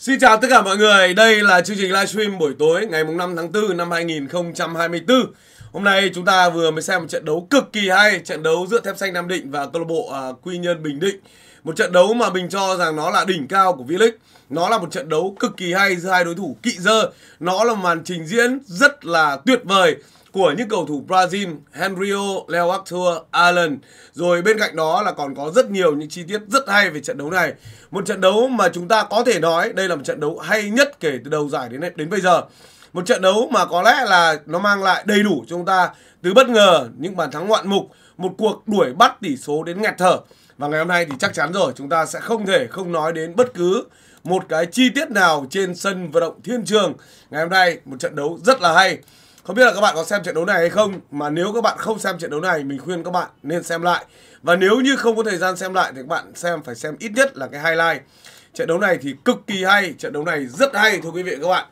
Xin chào tất cả mọi người, đây là chương trình livestream buổi tối ngày 5 tháng 4 năm 2024 Hôm nay chúng ta vừa mới xem một trận đấu cực kỳ hay Trận đấu giữa Thép Xanh Nam Định và câu lạc bộ à, Quy Nhơn Bình Định Một trận đấu mà mình cho rằng nó là đỉnh cao của V-League Nó là một trận đấu cực kỳ hay giữa hai đối thủ kỵ dơ Nó là màn trình diễn rất là tuyệt vời của những cầu thủ Brazil Henrio, Leo Arthur, Allen. Rồi bên cạnh đó là còn có rất nhiều những chi tiết rất hay về trận đấu này. Một trận đấu mà chúng ta có thể nói đây là một trận đấu hay nhất kể từ đầu giải đến đến bây giờ. Một trận đấu mà có lẽ là nó mang lại đầy đủ cho chúng ta từ bất ngờ những bàn thắng ngoạn mục, một cuộc đuổi bắt tỷ số đến nghẹt thở. Và ngày hôm nay thì chắc chắn rồi chúng ta sẽ không thể không nói đến bất cứ một cái chi tiết nào trên sân vận động Thiên Trường. Ngày hôm nay một trận đấu rất là hay. Không biết là các bạn có xem trận đấu này hay không Mà nếu các bạn không xem trận đấu này Mình khuyên các bạn nên xem lại Và nếu như không có thời gian xem lại Thì các bạn xem phải xem ít nhất là cái highlight Trận đấu này thì cực kỳ hay Trận đấu này rất hay thưa quý vị các bạn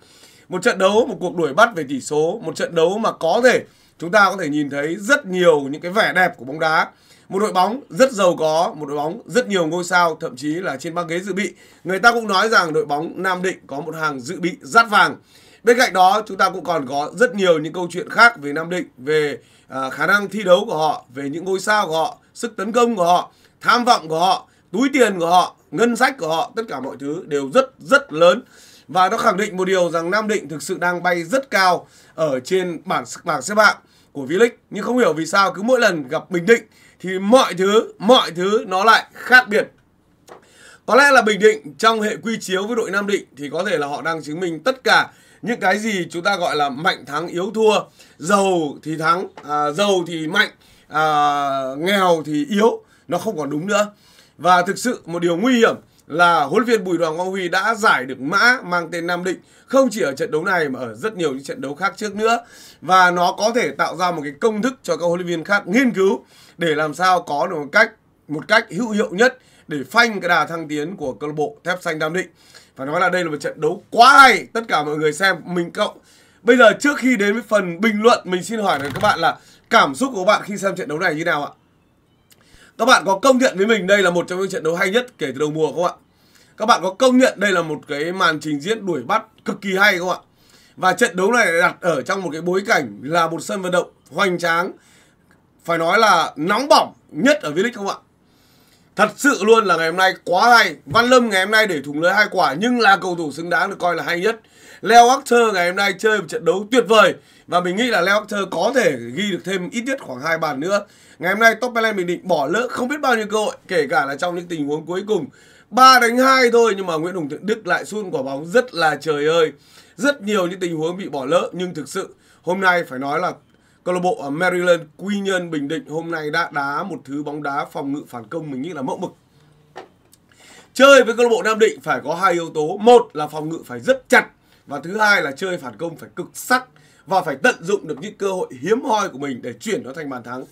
Một trận đấu, một cuộc đuổi bắt về tỷ số Một trận đấu mà có thể Chúng ta có thể nhìn thấy rất nhiều những cái vẻ đẹp của bóng đá một đội bóng rất giàu có, một đội bóng rất nhiều ngôi sao, thậm chí là trên băng ghế dự bị. Người ta cũng nói rằng đội bóng Nam Định có một hàng dự bị rát vàng. Bên cạnh đó chúng ta cũng còn có rất nhiều những câu chuyện khác về Nam Định, về à, khả năng thi đấu của họ, về những ngôi sao của họ, sức tấn công của họ, tham vọng của họ, túi tiền của họ, ngân sách của họ, tất cả mọi thứ đều rất rất lớn. Và nó khẳng định một điều rằng Nam Định thực sự đang bay rất cao ở trên bảng bảng xếp hạng của V-League. Nhưng không hiểu vì sao cứ mỗi lần gặp Bình Định thì mọi thứ, mọi thứ nó lại khác biệt. Có lẽ là Bình Định trong hệ quy chiếu với đội Nam Định thì có thể là họ đang chứng minh tất cả những cái gì chúng ta gọi là mạnh thắng yếu thua giàu thì thắng à, giàu thì mạnh à, nghèo thì yếu nó không còn đúng nữa và thực sự một điều nguy hiểm là huấn luyện viên Bùi Đoàn Quang Huy đã giải được mã mang tên Nam Định không chỉ ở trận đấu này mà ở rất nhiều những trận đấu khác trước nữa và nó có thể tạo ra một cái công thức cho các huấn luyện viên khác nghiên cứu để làm sao có được một cách một cách hữu hiệu nhất để phanh cái đà thăng tiến của câu lạc bộ Thép Xanh Nam Định. Phải nói là đây là một trận đấu quá hay Tất cả mọi người xem mình cộng Bây giờ trước khi đến với phần bình luận Mình xin hỏi các bạn là cảm xúc của bạn khi xem trận đấu này như nào ạ Các bạn có công nhận với mình đây là một trong những trận đấu hay nhất kể từ đầu mùa không ạ Các bạn có công nhận đây là một cái màn trình diễn đuổi bắt cực kỳ hay không ạ Và trận đấu này đặt ở trong một cái bối cảnh là một sân vận động hoành tráng Phải nói là nóng bỏng nhất ở V-League không ạ Thật sự luôn là ngày hôm nay quá hay. Văn Lâm ngày hôm nay để thủng lưới hai quả nhưng là cầu thủ xứng đáng được coi là hay nhất. Leo Acter ngày hôm nay chơi một trận đấu tuyệt vời và mình nghĩ là Leo Acter có thể ghi được thêm ít nhất khoảng hai bàn nữa. Ngày hôm nay Top Island mình Định bỏ lỡ không biết bao nhiêu cơ hội, kể cả là trong những tình huống cuối cùng. ba đánh hai thôi nhưng mà Nguyễn Hùng Thượng Đức lại sun quả bóng rất là trời ơi. Rất nhiều những tình huống bị bỏ lỡ nhưng thực sự hôm nay phải nói là câu lạc bộ ở Maryland Quy Nhơn Bình Định hôm nay đã đá một thứ bóng đá phòng ngự phản công mình nghĩ là mẫu mực. Chơi với câu lạc bộ Nam Định phải có hai yếu tố, một là phòng ngự phải rất chặt và thứ hai là chơi phản công phải cực sắc và phải tận dụng được những cơ hội hiếm hoi của mình để chuyển nó thành bàn thắng.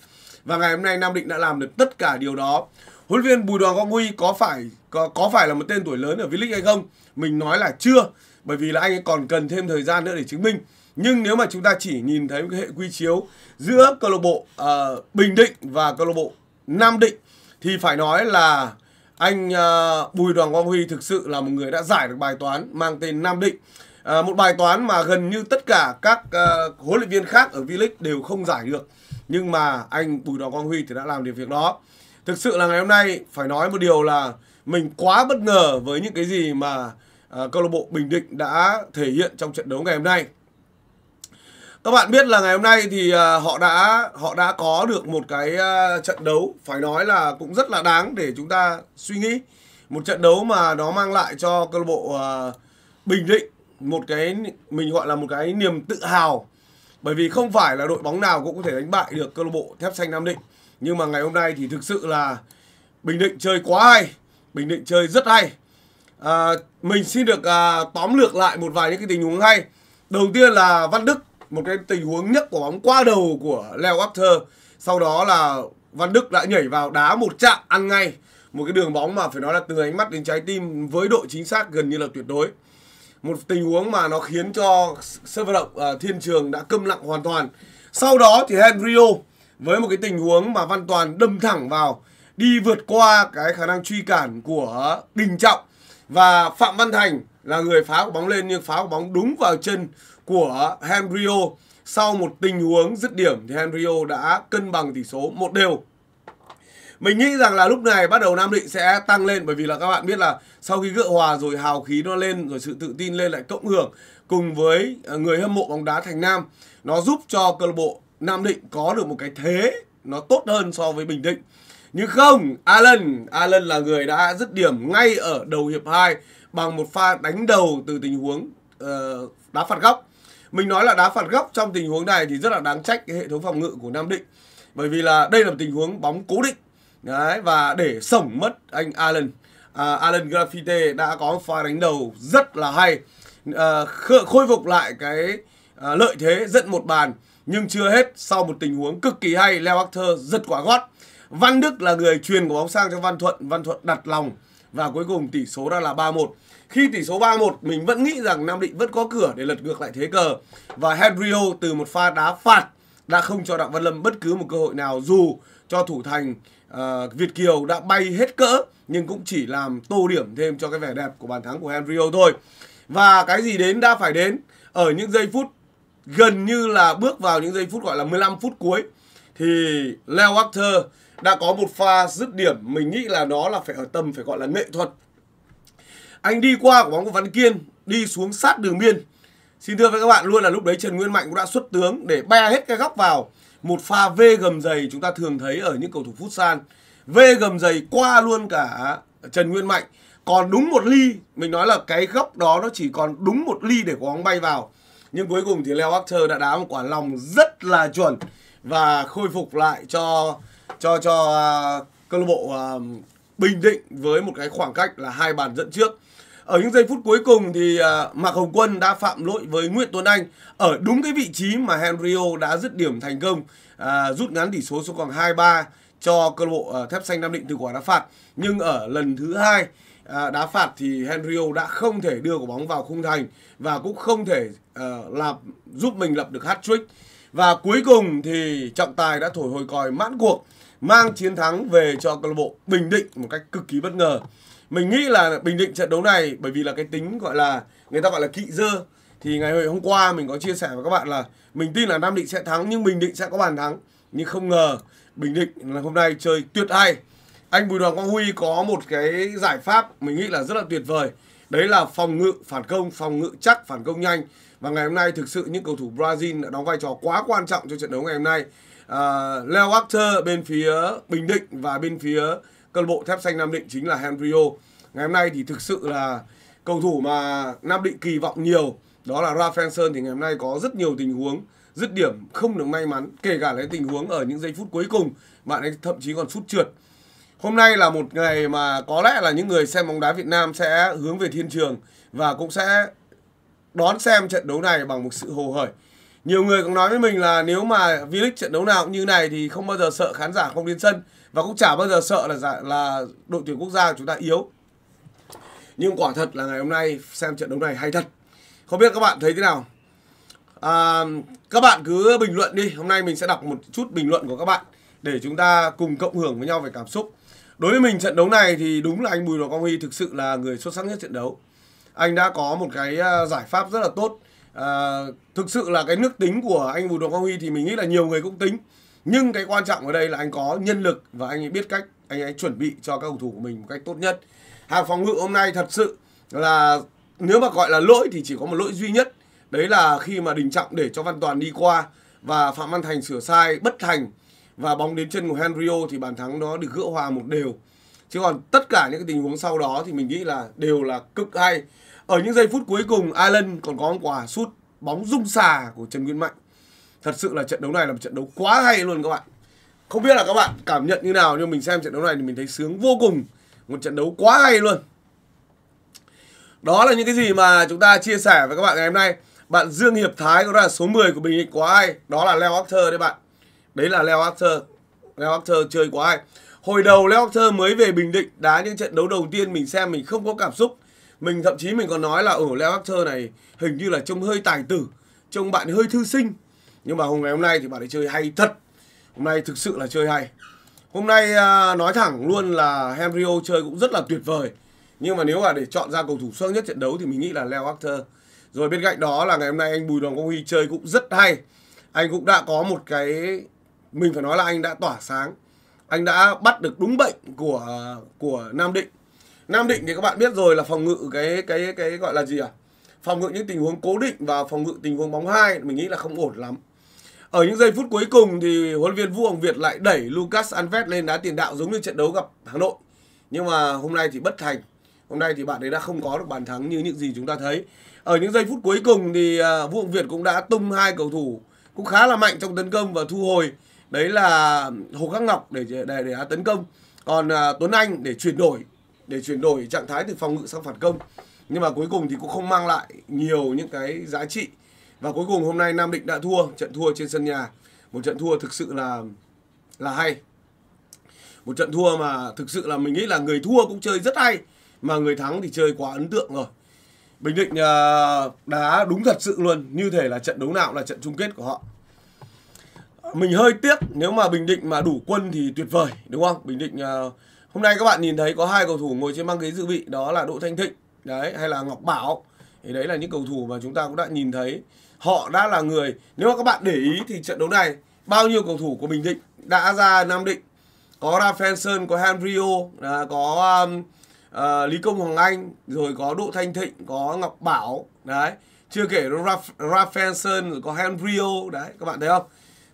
Và ngày hôm nay Nam Định đã làm được tất cả điều đó. Huấn viên Bùi Đoàn Quang Huy có phải có, có phải là một tên tuổi lớn ở V-League hay không? Mình nói là chưa, bởi vì là anh ấy còn cần thêm thời gian nữa để chứng minh nhưng nếu mà chúng ta chỉ nhìn thấy cái hệ quy chiếu giữa câu lạc bộ uh, Bình Định và câu lạc bộ Nam Định thì phải nói là anh uh, Bùi Đoàn Quang Huy thực sự là một người đã giải được bài toán mang tên Nam Định. À, một bài toán mà gần như tất cả các uh, huấn luyện viên khác ở V-League đều không giải được. Nhưng mà anh Bùi Đoàn Quang Huy thì đã làm được việc đó. Thực sự là ngày hôm nay phải nói một điều là mình quá bất ngờ với những cái gì mà uh, câu lạc bộ Bình Định đã thể hiện trong trận đấu ngày hôm nay các bạn biết là ngày hôm nay thì à, họ đã họ đã có được một cái à, trận đấu phải nói là cũng rất là đáng để chúng ta suy nghĩ một trận đấu mà nó mang lại cho câu lạc bộ à, Bình Định một cái mình gọi là một cái niềm tự hào bởi vì không phải là đội bóng nào cũng có thể đánh bại được câu lạc bộ Thép Xanh Nam Định nhưng mà ngày hôm nay thì thực sự là Bình Định chơi quá hay Bình Định chơi rất hay à, mình xin được à, tóm lược lại một vài những cái tình huống hay đầu tiên là Văn Đức một cái tình huống nhấc quả bóng qua đầu của Leo After. Sau đó là Văn Đức đã nhảy vào đá một chạm ăn ngay một cái đường bóng mà phải nói là từ ánh mắt đến trái tim với độ chính xác gần như là tuyệt đối. Một tình huống mà nó khiến cho sân vận động à, Thiên Trường đã câm lặng hoàn toàn. Sau đó thì henryo với một cái tình huống mà Văn Toàn đâm thẳng vào đi vượt qua cái khả năng truy cản của Đình Trọng và Phạm Văn Thành là người phá quả bóng lên nhưng phá quả bóng đúng vào chân của Henrio. Sau một tình huống dứt điểm thì Henrio đã cân bằng tỷ số một đều. Mình nghĩ rằng là lúc này bắt đầu Nam Định sẽ tăng lên bởi vì là các bạn biết là sau khi gỡ hòa rồi hào khí nó lên rồi sự tự tin lên lại cộng hưởng cùng với à, người hâm mộ bóng đá Thành Nam nó giúp cho câu lạc bộ Nam Định có được một cái thế nó tốt hơn so với Bình Định. Nhưng không, Alan, Alan là người đã dứt điểm ngay ở đầu hiệp 2 bằng một pha đánh đầu từ tình huống uh, đá phạt góc mình nói là đá phạt góc trong tình huống này thì rất là đáng trách cái hệ thống phòng ngự của Nam Định bởi vì là đây là một tình huống bóng cố định đấy và để sổng mất anh Alan à, Alan Graffite đã có pha đánh đầu rất là hay à, khôi phục lại cái à, lợi thế dẫn một bàn nhưng chưa hết sau một tình huống cực kỳ hay Leo Acter rất quả gót Văn Đức là người truyền của bóng sang cho Văn Thuận Văn Thuận đặt lòng và cuối cùng tỷ số ra là 3-1. Khi tỷ số 3-1 mình vẫn nghĩ rằng Nam Định vẫn có cửa để lật ngược lại thế cờ và Henrio từ một pha đá phạt đã không cho Đặng Văn Lâm bất cứ một cơ hội nào dù cho thủ thành uh, Việt Kiều đã bay hết cỡ nhưng cũng chỉ làm tô điểm thêm cho cái vẻ đẹp của bàn thắng của Henrio thôi. Và cái gì đến đã phải đến ở những giây phút gần như là bước vào những giây phút gọi là 15 phút cuối thì Leo Walker đã có một pha dứt điểm mình nghĩ là nó là phải ở tầm phải gọi là nghệ thuật anh đi qua của bóng của Văn Kiên đi xuống sát đường biên xin thưa với các bạn luôn là lúc đấy Trần Nguyên Mạnh cũng đã xuất tướng để be hết cái góc vào một pha v gầm giày chúng ta thường thấy ở những cầu thủ phút San v gầm giày qua luôn cả Trần Nguyên Mạnh còn đúng một ly mình nói là cái góc đó nó chỉ còn đúng một ly để quả bóng bay vào nhưng cuối cùng thì Leo Archer đã đá một quả lòng rất là chuẩn và khôi phục lại cho cho cho uh, câu lạc bộ uh, Bình Định với một cái khoảng cách là hai bàn dẫn trước. Ở những giây phút cuối cùng thì uh, Mạc Hồng Quân đã phạm lỗi với Nguyễn Tuấn Anh ở đúng cái vị trí mà Henrio đã dứt điểm thành công uh, rút ngắn tỷ số xuống còn 2-3 cho câu lạc bộ uh, Thép Xanh Nam Định từ quả đá phạt. Nhưng ở lần thứ hai À, đá phạt thì Henrio đã không thể đưa quả bóng vào khung thành và cũng không thể uh, làm giúp mình lập được hat-trick. Và cuối cùng thì trọng tài đã thổi hồi còi mãn cuộc mang chiến thắng về cho câu lạc bộ Bình Định một cách cực kỳ bất ngờ. Mình nghĩ là Bình Định trận đấu này bởi vì là cái tính gọi là người ta gọi là kỵ dơ thì ngày hôm qua mình có chia sẻ với các bạn là mình tin là Nam Định sẽ thắng nhưng Bình Định sẽ có bàn thắng. Nhưng không ngờ Bình Định là hôm nay chơi tuyệt hay. Anh Bùi Đoàn Quang Huy có một cái giải pháp mình nghĩ là rất là tuyệt vời. Đấy là phòng ngự phản công, phòng ngự chắc, phản công nhanh. Và ngày hôm nay thực sự những cầu thủ Brazil đã đóng vai trò quá quan trọng cho trận đấu ngày hôm nay à, Leo Walter bên phía Bình Định và bên phía câu lạc bộ Thép Xanh Nam Định chính là Henrio. Ngày hôm nay thì thực sự là cầu thủ mà Nam Định kỳ vọng nhiều đó là Rafaelson thì ngày hôm nay có rất nhiều tình huống dứt điểm không được may mắn kể cả lấy tình huống ở những giây phút cuối cùng bạn ấy thậm chí còn sút trượt hôm nay là một ngày mà có lẽ là những người xem bóng đá Việt Nam sẽ hướng về thiên trường và cũng sẽ đón xem trận đấu này bằng một sự hồ hởi nhiều người cũng nói với mình là nếu mà V-League trận đấu nào cũng như này thì không bao giờ sợ khán giả không lên sân và cũng chả bao giờ sợ là là đội tuyển quốc gia của chúng ta yếu. Nhưng quả thật là ngày hôm nay xem trận đấu này hay thật. Không biết các bạn thấy thế nào? À, các bạn cứ bình luận đi. Hôm nay mình sẽ đọc một chút bình luận của các bạn để chúng ta cùng cộng hưởng với nhau về cảm xúc. Đối với mình trận đấu này thì đúng là anh Bùi Hoàng Quang Huy thực sự là người xuất sắc nhất trận đấu. Anh đã có một cái à, giải pháp rất là tốt Ờ, thực sự là cái nước tính của anh Bùi Đồng Quang Huy thì mình nghĩ là nhiều người cũng tính nhưng cái quan trọng ở đây là anh có nhân lực và anh ấy biết cách anh ấy chuẩn bị cho các cầu thủ của mình một cách tốt nhất hàng phòng ngự hôm nay thật sự là nếu mà gọi là lỗi thì chỉ có một lỗi duy nhất đấy là khi mà đình trọng để cho văn toàn đi qua và phạm văn thành sửa sai bất thành và bóng đến chân của henrio thì bàn thắng đó được gỡ hòa một đều chứ còn tất cả những cái tình huống sau đó thì mình nghĩ là đều là cực hay ở những giây phút cuối cùng, Alan còn có quả sút bóng rung xà của Trần Nguyên Mạnh. Thật sự là trận đấu này là một trận đấu quá hay luôn các bạn. Không biết là các bạn cảm nhận như nào nhưng mình xem trận đấu này thì mình thấy sướng vô cùng. Một trận đấu quá hay luôn. Đó là những cái gì mà chúng ta chia sẻ với các bạn ngày hôm nay. Bạn Dương Hiệp Thái có là số 10 của Bình Định quá hay. Đó là Leo After đấy bạn. Đấy là Leo After. Leo After chơi quá hay. Hồi đầu Leo After mới về Bình Định đá những trận đấu đầu tiên mình xem mình không có cảm xúc mình thậm chí mình còn nói là ở ừ, Leo Baxter này hình như là trông hơi tài tử trông bạn hơi thư sinh nhưng mà hôm ngày hôm nay thì bạn ấy chơi hay thật hôm nay thực sự là chơi hay hôm nay à, nói thẳng luôn là Hemrio chơi cũng rất là tuyệt vời nhưng mà nếu mà để chọn ra cầu thủ xuất nhất trận đấu thì mình nghĩ là Leo Baxter rồi bên cạnh đó là ngày hôm nay anh Bùi Đoàn Công Huy chơi cũng rất hay anh cũng đã có một cái mình phải nói là anh đã tỏa sáng anh đã bắt được đúng bệnh của à, của Nam Định Nam Định thì các bạn biết rồi là phòng ngự cái cái cái gọi là gì à? Phòng ngự những tình huống cố định và phòng ngự tình huống bóng hai mình nghĩ là không ổn lắm. Ở những giây phút cuối cùng thì huấn luyện viên Vũ Hồng Việt lại đẩy Lucas Anvet lên đá tiền đạo giống như trận đấu gặp Hà Nội. Nhưng mà hôm nay thì bất thành. Hôm nay thì bạn ấy đã không có được bàn thắng như những gì chúng ta thấy. Ở những giây phút cuối cùng thì à, Vũ Hồng Việt cũng đã tung hai cầu thủ cũng khá là mạnh trong tấn công và thu hồi. Đấy là Hồ Khắc Ngọc để để, để tấn công. Còn à, Tuấn Anh để chuyển đổi để chuyển đổi trạng thái từ phòng ngự sang phản công nhưng mà cuối cùng thì cũng không mang lại nhiều những cái giá trị và cuối cùng hôm nay Nam Định đã thua trận thua trên sân nhà một trận thua thực sự là là hay một trận thua mà thực sự là mình nghĩ là người thua cũng chơi rất hay mà người thắng thì chơi quá ấn tượng rồi Bình Định à, đá đúng thật sự luôn như thể là trận đấu nào là trận chung kết của họ mình hơi tiếc nếu mà Bình Định mà đủ quân thì tuyệt vời đúng không Bình Định à, Hôm nay các bạn nhìn thấy có hai cầu thủ ngồi trên băng ghế dự bị đó là Đỗ Thanh Thịnh đấy hay là Ngọc Bảo. Thì đấy là những cầu thủ mà chúng ta cũng đã nhìn thấy họ đã là người nếu mà các bạn để ý thì trận đấu này bao nhiêu cầu thủ của Bình Định đã ra Nam Định có Rafaelson, có Henrio, à, có um, uh, Lý Công Hoàng Anh, rồi có Đỗ Thanh Thịnh, có Ngọc Bảo, đấy. Chưa kể Raf, Rafaelson, rồi có Henrio, đấy, các bạn thấy không?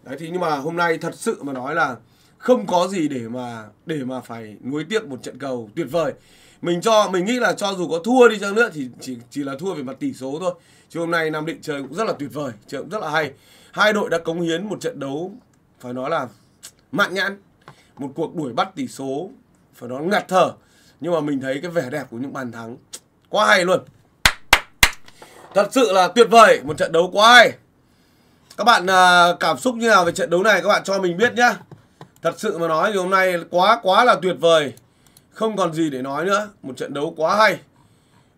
Đấy thì nhưng mà hôm nay thật sự mà nói là không có gì để mà để mà phải nuối tiếc một trận cầu tuyệt vời mình cho mình nghĩ là cho dù có thua đi chăng nữa thì chỉ chỉ là thua về mặt tỷ số thôi chứ hôm nay nam định chơi cũng rất là tuyệt vời chơi cũng rất là hay hai đội đã cống hiến một trận đấu phải nói là mạn nhãn một cuộc đuổi bắt tỷ số phải nói ngạt thở nhưng mà mình thấy cái vẻ đẹp của những bàn thắng quá hay luôn thật sự là tuyệt vời một trận đấu quá hay các bạn à, cảm xúc như nào về trận đấu này các bạn cho mình biết nhé. Thật sự mà nói thì hôm nay quá quá là tuyệt vời. Không còn gì để nói nữa. Một trận đấu quá hay.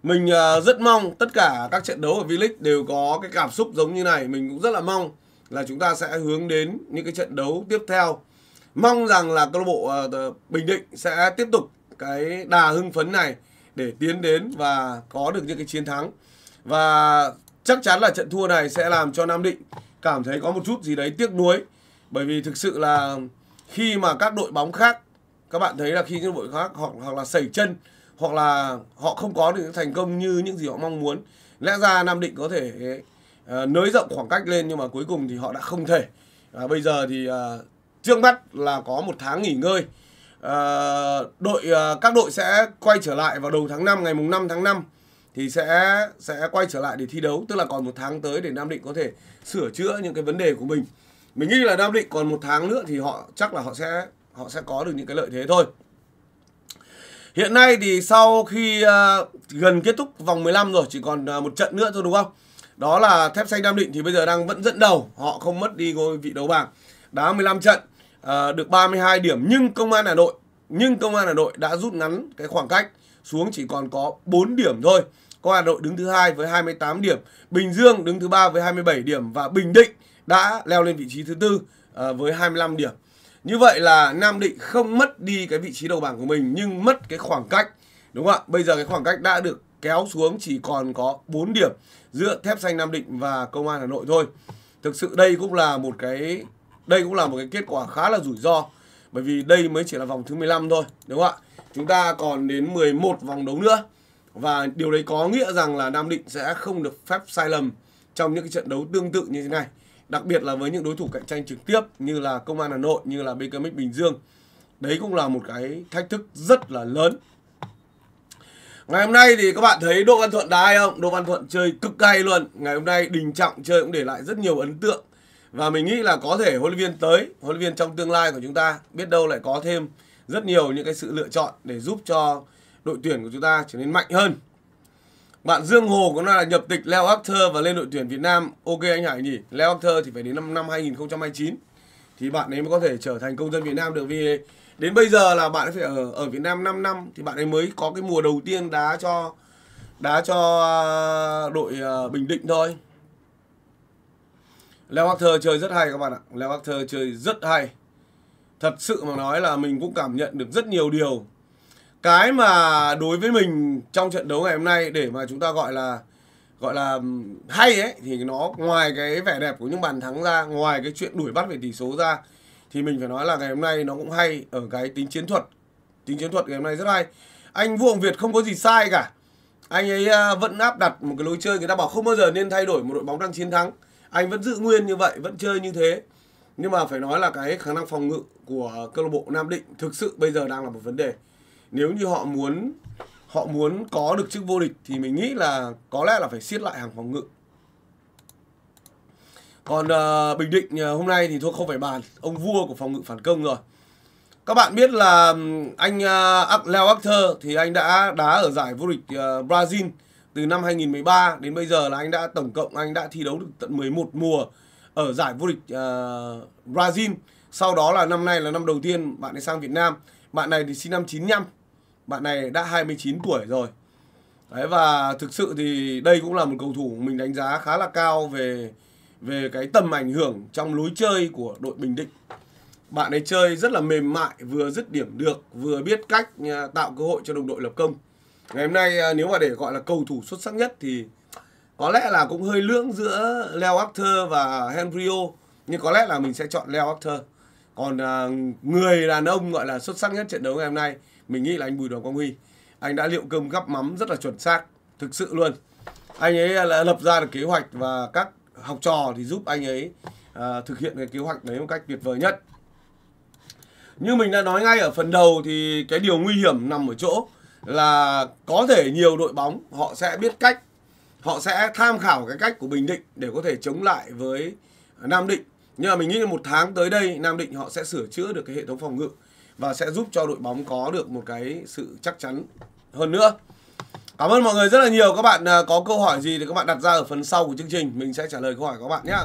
Mình à, rất mong tất cả các trận đấu ở V-League đều có cái cảm xúc giống như này. Mình cũng rất là mong là chúng ta sẽ hướng đến những cái trận đấu tiếp theo. Mong rằng là câu lạc bộ à, Bình Định sẽ tiếp tục cái đà hưng phấn này để tiến đến và có được những cái chiến thắng. Và chắc chắn là trận thua này sẽ làm cho Nam Định cảm thấy có một chút gì đấy tiếc nuối bởi vì thực sự là khi mà các đội bóng khác các bạn thấy là khi các đội khác hoặc hoặc là sẩy chân hoặc là họ không có được những thành công như những gì họ mong muốn lẽ ra nam định có thể uh, nới rộng khoảng cách lên nhưng mà cuối cùng thì họ đã không thể uh, bây giờ thì uh, trước mắt là có một tháng nghỉ ngơi uh, đội uh, các đội sẽ quay trở lại vào đầu tháng 5 ngày mùng 5 tháng 5 thì sẽ sẽ quay trở lại để thi đấu tức là còn một tháng tới để nam định có thể sửa chữa những cái vấn đề của mình mình nghĩ là Nam Định còn một tháng nữa thì họ chắc là họ sẽ họ sẽ có được những cái lợi thế thôi. Hiện nay thì sau khi uh, gần kết thúc vòng 15 rồi chỉ còn uh, một trận nữa thôi đúng không? Đó là Thép Xanh Nam Định thì bây giờ đang vẫn dẫn đầu, họ không mất đi ngôi vị đấu bảng. Đá 15 trận uh, được 32 điểm nhưng Công an Hà Nội nhưng Công an Hà Nội đã rút ngắn cái khoảng cách xuống chỉ còn có 4 điểm thôi. Công an Hà Nội đứng thứ hai với 28 điểm, Bình Dương đứng thứ ba với 27 điểm và Bình Định đã leo lên vị trí thứ tư à, với 25 điểm. Như vậy là Nam Định không mất đi cái vị trí đầu bảng của mình nhưng mất cái khoảng cách. Đúng không ạ? Bây giờ cái khoảng cách đã được kéo xuống chỉ còn có 4 điểm giữa Thép Xanh Nam Định và Công an Hà Nội thôi. Thực sự đây cũng là một cái đây cũng là một cái kết quả khá là rủi ro bởi vì đây mới chỉ là vòng thứ 15 thôi, đúng không ạ? Chúng ta còn đến 11 vòng đấu nữa. Và điều đấy có nghĩa rằng là Nam Định sẽ không được phép sai lầm trong những cái trận đấu tương tự như thế này đặc biệt là với những đối thủ cạnh tranh trực tiếp như là Công an Hà Nội, như là BKMX Bình Dương. Đấy cũng là một cái thách thức rất là lớn. Ngày hôm nay thì các bạn thấy Đỗ Văn Thuận đá hay không? Đỗ Văn Thuận chơi cực hay luôn. Ngày hôm nay Đình Trọng chơi cũng để lại rất nhiều ấn tượng. Và mình nghĩ là có thể huấn luyện viên tới, huấn luyện viên trong tương lai của chúng ta biết đâu lại có thêm rất nhiều những cái sự lựa chọn để giúp cho đội tuyển của chúng ta trở nên mạnh hơn. Bạn Dương Hồ cũng là nhập tịch Leo Acter và lên đội tuyển Việt Nam. Ok anh Hải nhỉ? Leo Acter thì phải đến năm năm 2029 thì bạn ấy mới có thể trở thành công dân Việt Nam được vì đến bây giờ là bạn ấy phải ở ở Việt Nam 5 năm thì bạn ấy mới có cái mùa đầu tiên đá cho đá cho à, đội à, Bình Định thôi. Leo Acter chơi rất hay các bạn ạ. Leo Acter chơi rất hay. Thật sự mà nói là mình cũng cảm nhận được rất nhiều điều cái mà đối với mình trong trận đấu ngày hôm nay để mà chúng ta gọi là gọi là hay ấy thì nó ngoài cái vẻ đẹp của những bàn thắng ra ngoài cái chuyện đuổi bắt về tỷ số ra thì mình phải nói là ngày hôm nay nó cũng hay ở cái tính chiến thuật tính chiến thuật ngày hôm nay rất hay anh Vũ Hồng Việt không có gì sai cả anh ấy vẫn áp đặt một cái lối chơi người ta bảo không bao giờ nên thay đổi một đội bóng đang chiến thắng anh vẫn giữ nguyên như vậy vẫn chơi như thế nhưng mà phải nói là cái khả năng phòng ngự của câu lạc bộ Nam Định thực sự bây giờ đang là một vấn đề nếu như họ muốn họ muốn có được chức vô địch thì mình nghĩ là có lẽ là phải siết lại hàng phòng ngự còn uh, Bình Định uh, hôm nay thì thôi không phải bàn Ông vua của phòng ngự phản công rồi Các bạn biết là anh uh, Leo Acter Thì anh đã đá ở giải vô địch uh, Brazil Từ năm 2013 đến bây giờ là anh đã tổng cộng Anh đã thi đấu được tận 11 mùa Ở giải vô địch uh, Brazil Sau đó là năm nay là năm đầu tiên bạn ấy sang Việt Nam Bạn này thì sinh năm 95 bạn này đã 29 tuổi rồi đấy và thực sự thì đây cũng là một cầu thủ mình đánh giá khá là cao về về cái tầm ảnh hưởng trong lối chơi của đội Bình Định bạn ấy chơi rất là mềm mại vừa dứt điểm được vừa biết cách à, tạo cơ hội cho đồng đội lập công ngày hôm nay à, nếu mà để gọi là cầu thủ xuất sắc nhất thì có lẽ là cũng hơi lưỡng giữa Leo After và Henrio nhưng có lẽ là mình sẽ chọn Leo After còn à, người đàn ông gọi là xuất sắc nhất trận đấu ngày hôm nay mình nghĩ là anh Bùi Đoàn Quang Huy anh đã liệu cơm gắp mắm rất là chuẩn xác thực sự luôn anh ấy là lập ra được kế hoạch và các học trò thì giúp anh ấy à, thực hiện cái kế hoạch đấy một cách tuyệt vời nhất như mình đã nói ngay ở phần đầu thì cái điều nguy hiểm nằm ở chỗ là có thể nhiều đội bóng họ sẽ biết cách họ sẽ tham khảo cái cách của Bình Định để có thể chống lại với Nam Định nhưng mà mình nghĩ là một tháng tới đây Nam Định họ sẽ sửa chữa được cái hệ thống phòng ngự và sẽ giúp cho đội bóng có được một cái sự chắc chắn hơn nữa. Cảm ơn mọi người rất là nhiều. Các bạn à, có câu hỏi gì thì các bạn đặt ra ở phần sau của chương trình. Mình sẽ trả lời câu hỏi của các bạn nhé.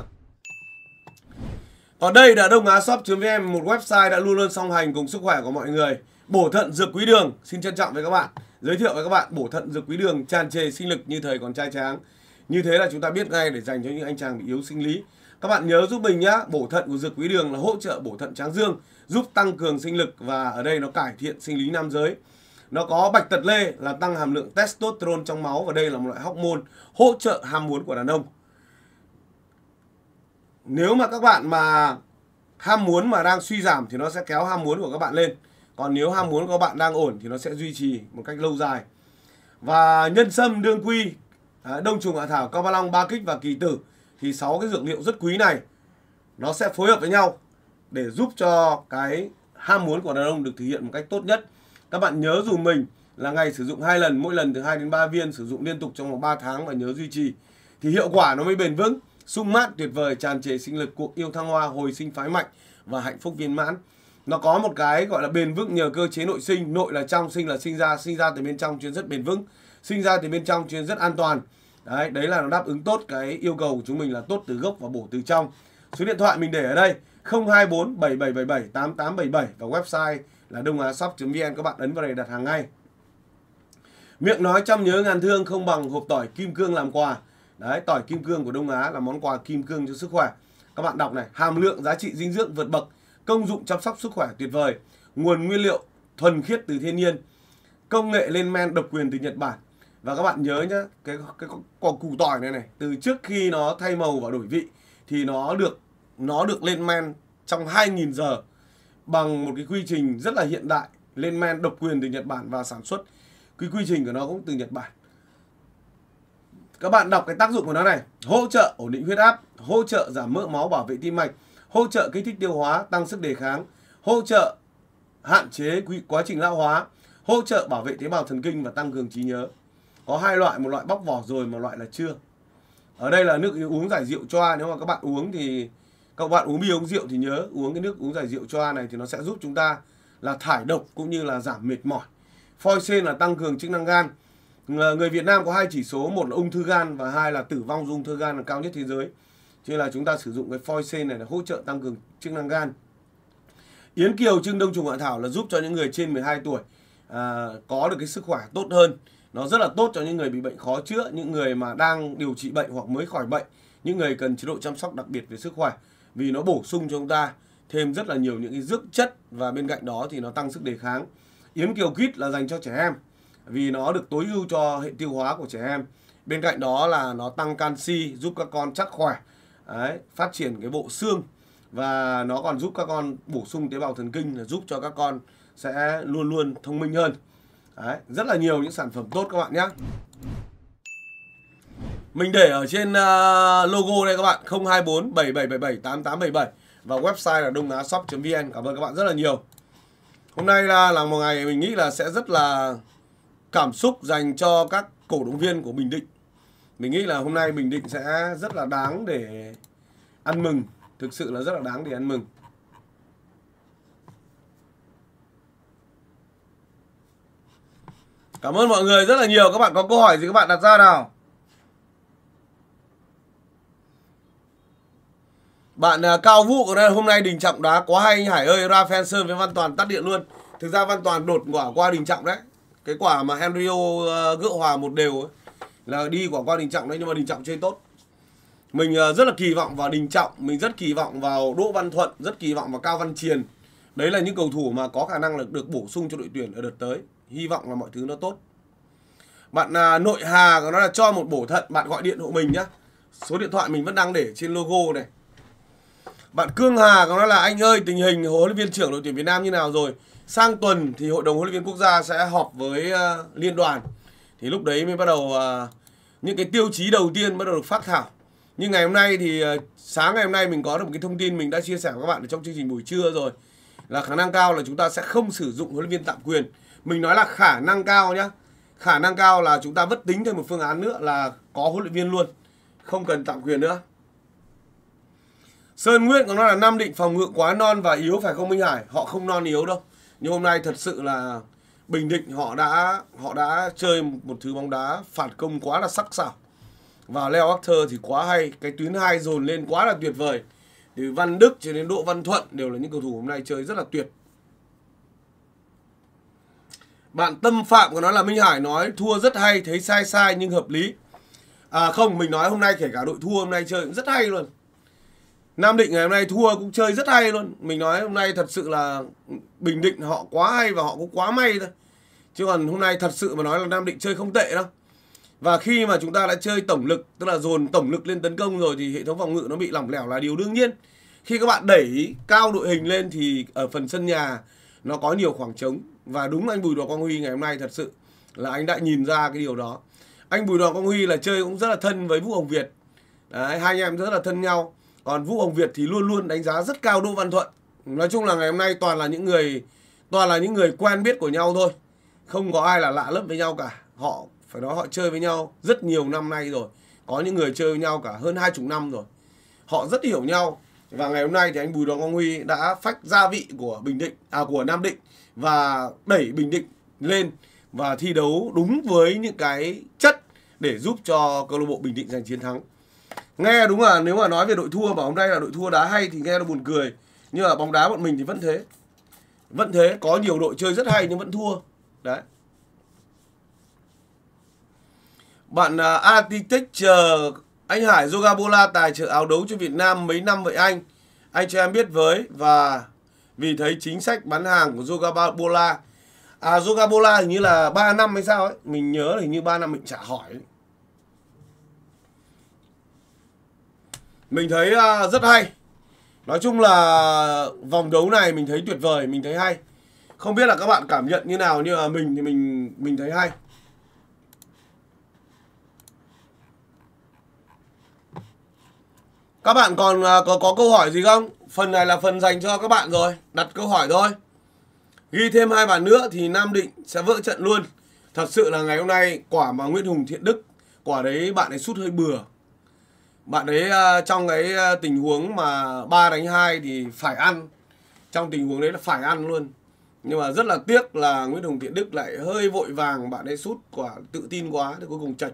Còn đây là Đông Á Shop.vn, một website đã luôn luôn song hành cùng sức khỏe của mọi người. Bổ thận dược quý đường, xin trân trọng với các bạn. Giới thiệu với các bạn bổ thận dược quý đường tràn trề sinh lực như thời còn trai tráng. Như thế là chúng ta biết ngay để dành cho những anh chàng bị yếu sinh lý. Các bạn nhớ giúp mình nhá, bổ thận của dược quý đường là hỗ trợ bổ thận tráng dương, giúp tăng cường sinh lực và ở đây nó cải thiện sinh lý nam giới. Nó có bạch tật lê là tăng hàm lượng testosterone trong máu và đây là một loại hormone hỗ trợ ham muốn của đàn ông. Nếu mà các bạn mà ham muốn mà đang suy giảm thì nó sẽ kéo ham muốn của các bạn lên. Còn nếu ham muốn của các bạn đang ổn thì nó sẽ duy trì một cách lâu dài. Và nhân sâm đương quy, à, đông trùng hạ thảo, cao ba long, ba kích và kỳ tử thì sáu cái dược liệu rất quý này nó sẽ phối hợp với nhau để giúp cho cái ham muốn của đàn ông được thực hiện một cách tốt nhất. Các bạn nhớ dù mình là ngày sử dụng hai lần, mỗi lần từ 2 đến 3 viên sử dụng liên tục trong vòng 3 tháng và nhớ duy trì thì hiệu quả nó mới bền vững, sung mát tuyệt vời, tràn trề sinh lực, cuộc yêu thăng hoa, hồi sinh phái mạnh và hạnh phúc viên mãn. Nó có một cái gọi là bền vững nhờ cơ chế nội sinh, nội là trong, sinh là sinh ra, sinh ra từ bên trong chuyên rất bền vững, sinh ra từ bên trong chuyên rất an toàn. Đấy, đấy là nó đáp ứng tốt cái yêu cầu của chúng mình là tốt từ gốc và bổ từ trong. Số điện thoại mình để ở đây 024 7777 8877 và website là đông shop vn các bạn ấn vào đây đặt hàng ngay. Miệng nói trăm nhớ ngàn thương không bằng hộp tỏi kim cương làm quà. Đấy, tỏi kim cương của Đông Á là món quà kim cương cho sức khỏe. Các bạn đọc này, hàm lượng giá trị dinh dưỡng vượt bậc, công dụng chăm sóc sức khỏe tuyệt vời, nguồn nguyên liệu thuần khiết từ thiên nhiên, công nghệ lên men độc quyền từ Nhật Bản, và các bạn nhớ nhá cái cái quả củ tỏi này này từ trước khi nó thay màu và đổi vị thì nó được nó được lên men trong 2.000 giờ bằng một cái quy trình rất là hiện đại lên men độc quyền từ Nhật Bản và sản xuất cái quy trình của nó cũng từ Nhật Bản các bạn đọc cái tác dụng của nó này hỗ trợ ổn định huyết áp hỗ trợ giảm mỡ máu bảo vệ tim mạch hỗ trợ kích thích tiêu hóa tăng sức đề kháng hỗ trợ hạn chế quá trình lão hóa hỗ trợ bảo vệ tế bào thần kinh và tăng cường trí nhớ có hai loại một loại bóc vỏ rồi một loại là chưa ở đây là nước uống giải rượu choa nếu mà các bạn uống thì các bạn uống bia uống rượu thì nhớ uống cái nước uống giải rượu choa này thì nó sẽ giúp chúng ta là thải độc cũng như là giảm mệt mỏi phoi sen là tăng cường chức năng gan người Việt Nam có hai chỉ số một là ung thư gan và hai là tử vong ung thư gan là cao nhất thế giới cho nên là chúng ta sử dụng cái phoi sen này để hỗ trợ tăng cường chức năng gan Yến Kiều trưng Đông Trùng Hạ Thảo là giúp cho những người trên 12 tuổi à, có được cái sức khỏe tốt hơn nó rất là tốt cho những người bị bệnh khó chữa những người mà đang điều trị bệnh hoặc mới khỏi bệnh những người cần chế độ chăm sóc đặc biệt về sức khỏe vì nó bổ sung cho chúng ta thêm rất là nhiều những cái dưỡng chất và bên cạnh đó thì nó tăng sức đề kháng yến kiều kit là dành cho trẻ em vì nó được tối ưu cho hệ tiêu hóa của trẻ em bên cạnh đó là nó tăng canxi giúp các con chắc khỏe Đấy, phát triển cái bộ xương và nó còn giúp các con bổ sung tế bào thần kinh giúp cho các con sẽ luôn luôn thông minh hơn Đấy, rất là nhiều những sản phẩm tốt các bạn nhé mình để ở trên uh, logo đây các bạn 024 7777 8877 và website là đông á shop vn cảm ơn các bạn rất là nhiều hôm nay là là một ngày mình nghĩ là sẽ rất là cảm xúc dành cho các cổ động viên của bình định mình nghĩ là hôm nay bình định sẽ rất là đáng để ăn mừng thực sự là rất là đáng để ăn mừng Cảm ơn mọi người rất là nhiều. Các bạn có câu hỏi gì các bạn đặt ra nào? Bạn uh, Cao Vũ của đây hôm nay Đình Trọng đá quá hay Hải ơi, ra Rafael Sơn với Văn Toàn tắt điện luôn. Thực ra Văn Toàn đột quả qua Đình Trọng đấy. Cái quả mà henryo uh, à, gỡ hòa một đều ấy là đi quả qua Đình Trọng đấy nhưng mà Đình Trọng chơi tốt. Mình uh, rất là kỳ vọng vào Đình Trọng, mình rất kỳ vọng vào Đỗ Văn Thuận, rất kỳ vọng vào Cao Văn Triền. Đấy là những cầu thủ mà có khả năng là được bổ sung cho đội tuyển ở đợt tới hy vọng là mọi thứ nó tốt bạn à, nội hà nó là cho một bổ thận bạn gọi điện hộ mình nhá số điện thoại mình vẫn đang để trên logo này bạn cương hà nó là anh ơi tình hình huấn luyện viên trưởng đội tuyển việt nam như nào rồi sang tuần thì hội đồng huấn luyện viên quốc gia sẽ họp với uh, liên đoàn thì lúc đấy mới bắt đầu uh, những cái tiêu chí đầu tiên bắt đầu được phát thảo nhưng ngày hôm nay thì uh, sáng ngày hôm nay mình có được một cái thông tin mình đã chia sẻ với các bạn ở trong chương trình buổi trưa rồi là khả năng cao là chúng ta sẽ không sử dụng huấn luyện viên tạm quyền mình nói là khả năng cao nhá khả năng cao là chúng ta vẫn tính thêm một phương án nữa là có huấn luyện viên luôn không cần tạm quyền nữa Sơn Nguyễn có nói là Nam Định phòng ngự quá non và yếu phải không Minh Hải họ không non yếu đâu nhưng hôm nay thật sự là Bình Định họ đã họ đã chơi một thứ bóng đá phản công quá là sắc sảo và Leo Arthur thì quá hay cái tuyến hai dồn lên quá là tuyệt vời từ Văn Đức cho đến Đỗ Văn Thuận đều là những cầu thủ hôm nay chơi rất là tuyệt bạn Tâm Phạm của nó là Minh Hải nói thua rất hay, thấy sai sai nhưng hợp lý. À không, mình nói hôm nay kể cả đội thua hôm nay chơi cũng rất hay luôn. Nam Định ngày hôm nay thua cũng chơi rất hay luôn. Mình nói hôm nay thật sự là Bình Định họ quá hay và họ cũng quá may thôi. Chứ còn hôm nay thật sự mà nói là Nam Định chơi không tệ đâu. Và khi mà chúng ta đã chơi tổng lực, tức là dồn tổng lực lên tấn công rồi thì hệ thống phòng ngự nó bị lỏng lẻo là điều đương nhiên. Khi các bạn đẩy cao đội hình lên thì ở phần sân nhà nó có nhiều khoảng trống và đúng anh Bùi Đoàn Quang Huy ngày hôm nay thật sự là anh đã nhìn ra cái điều đó anh Bùi Đoàn Quang Huy là chơi cũng rất là thân với Vũ Hồng Việt Đấy, hai anh em rất là thân nhau còn Vũ Hồng Việt thì luôn luôn đánh giá rất cao Đỗ Văn Thuận nói chung là ngày hôm nay toàn là những người toàn là những người quen biết của nhau thôi không có ai là lạ lẫm với nhau cả họ phải nói họ chơi với nhau rất nhiều năm nay rồi có những người chơi với nhau cả hơn hai chục năm rồi họ rất hiểu nhau và ngày hôm nay thì anh Bùi Đoàn Quang Huy đã phách gia vị của Bình Định à của Nam Định và đẩy Bình Định lên và thi đấu đúng với những cái chất để giúp cho câu lạc bộ Bình Định giành chiến thắng. Nghe đúng là nếu mà nói về đội thua mà hôm nay là đội thua đá hay thì nghe nó buồn cười. Nhưng mà bóng đá bọn mình thì vẫn thế. Vẫn thế, có nhiều đội chơi rất hay nhưng vẫn thua. Đấy. Bạn uh, Architect chờ anh Hải Jogabola tài trợ áo đấu cho Việt Nam mấy năm vậy anh? Anh cho em biết với và vì thấy chính sách bán hàng của Jogabola à Jogabola hình như là 3 năm hay sao ấy mình nhớ là hình như 3 năm mình trả hỏi mình thấy uh, rất hay nói chung là vòng đấu này mình thấy tuyệt vời mình thấy hay không biết là các bạn cảm nhận như nào nhưng mà mình thì mình mình thấy hay Các bạn còn à, có, có câu hỏi gì không? Phần này là phần dành cho các bạn rồi, đặt câu hỏi thôi. Ghi thêm hai bàn nữa thì Nam Định sẽ vỡ trận luôn. Thật sự là ngày hôm nay quả mà Nguyễn Hùng Thiện Đức, quả đấy bạn ấy sút hơi bừa. Bạn ấy à, trong cái à, tình huống mà 3 đánh 2 thì phải ăn. Trong tình huống đấy là phải ăn luôn. Nhưng mà rất là tiếc là Nguyễn Hùng Thiện Đức lại hơi vội vàng bạn ấy sút quả tự tin quá thì cuối cùng chạch.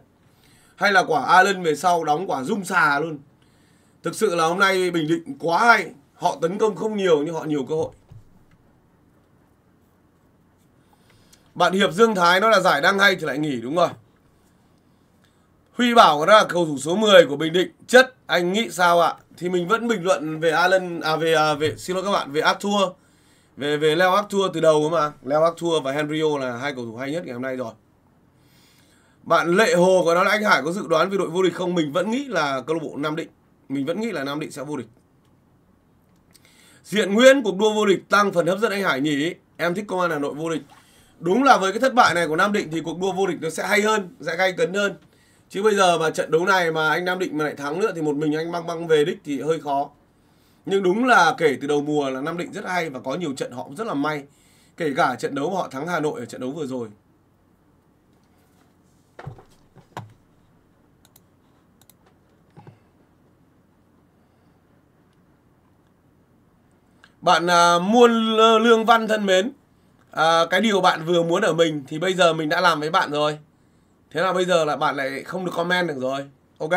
Hay là quả Allen về sau đóng quả rung xà luôn. Thực sự là hôm nay Bình Định quá hay. Họ tấn công không nhiều nhưng họ nhiều cơ hội. Bạn Hiệp Dương Thái nó là giải đang hay thì lại nghỉ đúng rồi. Huy bảo đó là cầu thủ số 10 của Bình Định chất anh nghĩ sao ạ? Thì mình vẫn bình luận về Alan à về à, về xin lỗi các bạn về Arthur về về Leo Arthur từ đầu mà. Leo Arthur và Henryo là hai cầu thủ hay nhất ngày hôm nay rồi. Bạn Lệ Hồ của nó là anh Hải có dự đoán về đội vô địch không? Mình vẫn nghĩ là câu lạc bộ Nam Định mình vẫn nghĩ là Nam Định sẽ vô địch. Diện Nguyên cuộc đua vô địch tăng phần hấp dẫn anh Hải nhỉ? Em thích công an Hà Nội vô địch. Đúng là với cái thất bại này của Nam Định thì cuộc đua vô địch nó sẽ hay hơn, sẽ gay cấn hơn. Chứ bây giờ mà trận đấu này mà anh Nam Định mà lại thắng nữa thì một mình anh băng băng về đích thì hơi khó. Nhưng đúng là kể từ đầu mùa là Nam Định rất hay và có nhiều trận họ cũng rất là may. Kể cả trận đấu họ thắng Hà Nội ở trận đấu vừa rồi. bạn à, muôn lương văn thân mến à, cái điều bạn vừa muốn ở mình thì bây giờ mình đã làm với bạn rồi thế là bây giờ là bạn lại không được comment được rồi ok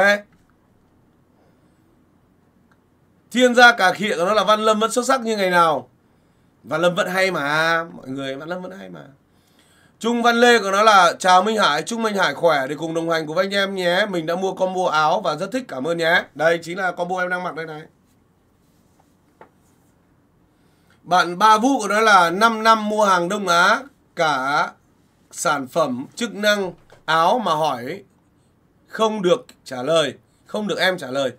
thiên gia cả khịa của nó là văn lâm vẫn xuất sắc như ngày nào văn lâm vẫn hay mà mọi người văn lâm vẫn hay mà Trung Văn Lê của nó là Chào Minh Hải, chúc Minh Hải khỏe để cùng đồng hành cùng anh em nhé Mình đã mua combo áo và rất thích cảm ơn nhé Đây chính là combo em đang mặc đây này Bạn ba vũ của nó là 5 năm mua hàng Đông Á cả sản phẩm chức năng áo mà hỏi không được trả lời, không được em trả lời.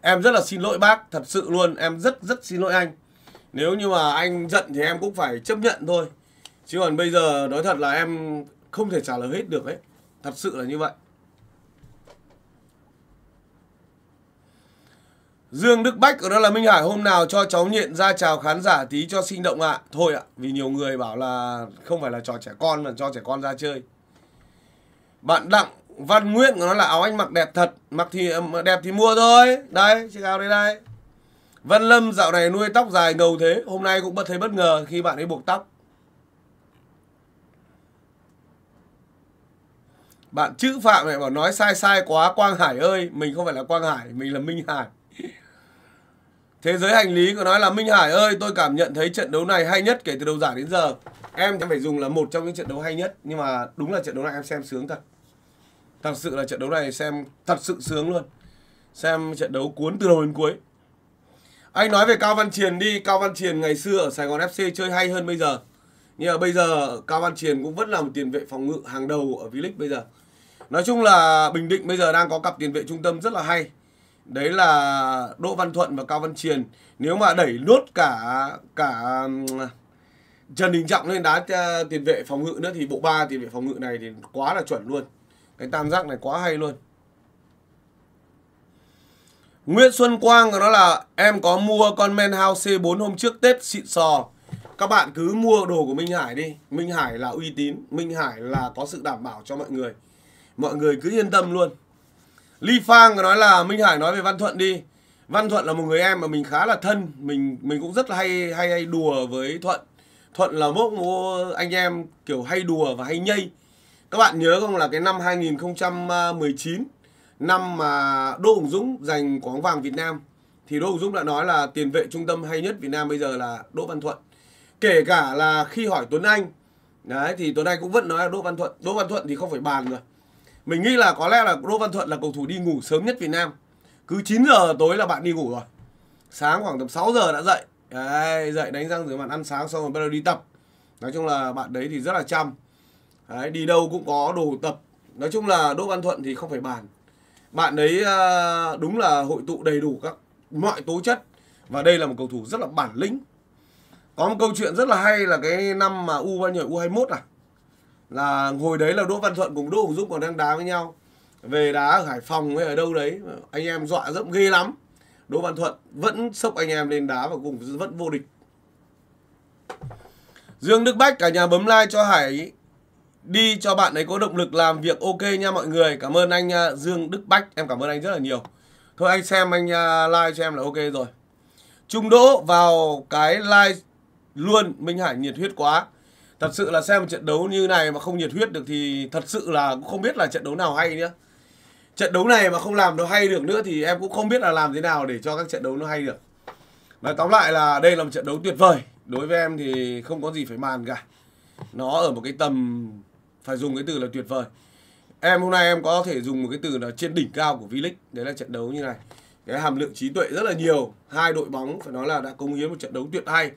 Em rất là xin lỗi bác, thật sự luôn, em rất rất xin lỗi anh. Nếu như mà anh giận thì em cũng phải chấp nhận thôi. Chứ còn bây giờ nói thật là em không thể trả lời hết được ấy. Thật sự là như vậy. Dương Đức Bách ở đó là Minh Hải hôm nào cho cháu nhện ra chào khán giả tí cho sinh động ạ. À. Thôi ạ, à, vì nhiều người bảo là không phải là trò trẻ con mà cho trẻ con ra chơi. Bạn Đặng Văn Nguyễn của nó là áo anh mặc đẹp thật, mặc thì ờ, đẹp thì mua thôi. Đây, chiếc áo đây đây. Văn Lâm dạo này nuôi tóc dài ngầu thế, hôm nay cũng bất thấy bất ngờ khi bạn ấy buộc tóc. Bạn chữ Phạm này bảo nói sai sai quá Quang Hải ơi, mình không phải là Quang Hải, mình là Minh Hải. Thế giới hành lý có nói là Minh Hải ơi tôi cảm nhận thấy trận đấu này hay nhất kể từ đầu giải đến giờ Em phải dùng là một trong những trận đấu hay nhất Nhưng mà đúng là trận đấu này em xem sướng thật Thật sự là trận đấu này xem thật sự sướng luôn Xem trận đấu cuốn từ đầu đến cuối Anh nói về Cao Văn Triền đi Cao Văn Triền ngày xưa ở Sài Gòn FC chơi hay hơn bây giờ Nhưng mà bây giờ Cao Văn Triền cũng vẫn là một tiền vệ phòng ngự hàng đầu ở V-League bây giờ Nói chung là Bình Định bây giờ đang có cặp tiền vệ trung tâm rất là hay đấy là Đỗ Văn Thuận và Cao Văn Triền nếu mà đẩy nốt cả cả um, Trần Đình Trọng lên đá uh, tiền vệ phòng ngự nữa thì bộ ba tiền vệ phòng ngự này thì quá là chuẩn luôn cái tam giác này quá hay luôn Nguyễn Xuân Quang nó là em có mua con men house C4 hôm trước Tết xịn sò các bạn cứ mua đồ của Minh Hải đi Minh Hải là uy tín Minh Hải là có sự đảm bảo cho mọi người mọi người cứ yên tâm luôn Ly Phang nói là Minh Hải nói về Văn Thuận đi. Văn Thuận là một người em mà mình khá là thân, mình mình cũng rất là hay hay hay đùa với Thuận. Thuận là mốc anh em kiểu hay đùa và hay nhây. Các bạn nhớ không là cái năm 2019 năm mà Đỗ Hùng Dũng giành quả bóng vàng Việt Nam thì Đỗ Hùng Dũng đã nói là tiền vệ trung tâm hay nhất Việt Nam bây giờ là Đỗ Văn Thuận. Kể cả là khi hỏi Tuấn Anh Đấy thì Tuấn Anh cũng vẫn nói là Đỗ Văn Thuận Đỗ Văn Thuận thì không phải bàn rồi mình nghĩ là có lẽ là Đỗ Văn Thuận là cầu thủ đi ngủ sớm nhất Việt Nam. Cứ 9 giờ tối là bạn đi ngủ rồi. Sáng khoảng tầm 6 giờ đã dậy. Đấy, dậy đánh răng rửa mặt ăn sáng xong rồi bắt đầu đi tập. Nói chung là bạn đấy thì rất là chăm. Đấy, đi đâu cũng có đồ tập. Nói chung là Đỗ Văn Thuận thì không phải bàn. Bạn đấy ờ, đúng là hội tụ đầy đủ các mọi tố chất và đây là một cầu thủ rất là bản lĩnh. Có một câu chuyện rất là hay là cái năm mà U bao nhiêu U21 à? là hồi đấy là Đỗ Văn Thuận cùng Đỗ Hùng Dũng còn đang đá với nhau về đá ở Hải Phòng hay ở đâu đấy anh em dọa dẫm ghê lắm Đỗ Văn Thuận vẫn sốc anh em lên đá và cùng vẫn vô địch Dương Đức Bách cả nhà bấm like cho Hải đi cho bạn ấy có động lực làm việc ok nha mọi người cảm ơn anh à, Dương Đức Bách em cảm ơn anh rất là nhiều thôi anh xem anh à, like cho em là ok rồi Trung Đỗ vào cái like luôn Minh Hải nhiệt huyết quá thật sự là xem một trận đấu như này mà không nhiệt huyết được thì thật sự là cũng không biết là trận đấu nào hay nữa trận đấu này mà không làm nó hay được nữa thì em cũng không biết là làm thế nào để cho các trận đấu nó hay được và tóm lại là đây là một trận đấu tuyệt vời đối với em thì không có gì phải màn cả nó ở một cái tầm phải dùng cái từ là tuyệt vời em hôm nay em có thể dùng một cái từ là trên đỉnh cao của V-League đấy là trận đấu như này cái hàm lượng trí tuệ rất là nhiều hai đội bóng phải nói là đã cống hiến một trận đấu tuyệt hay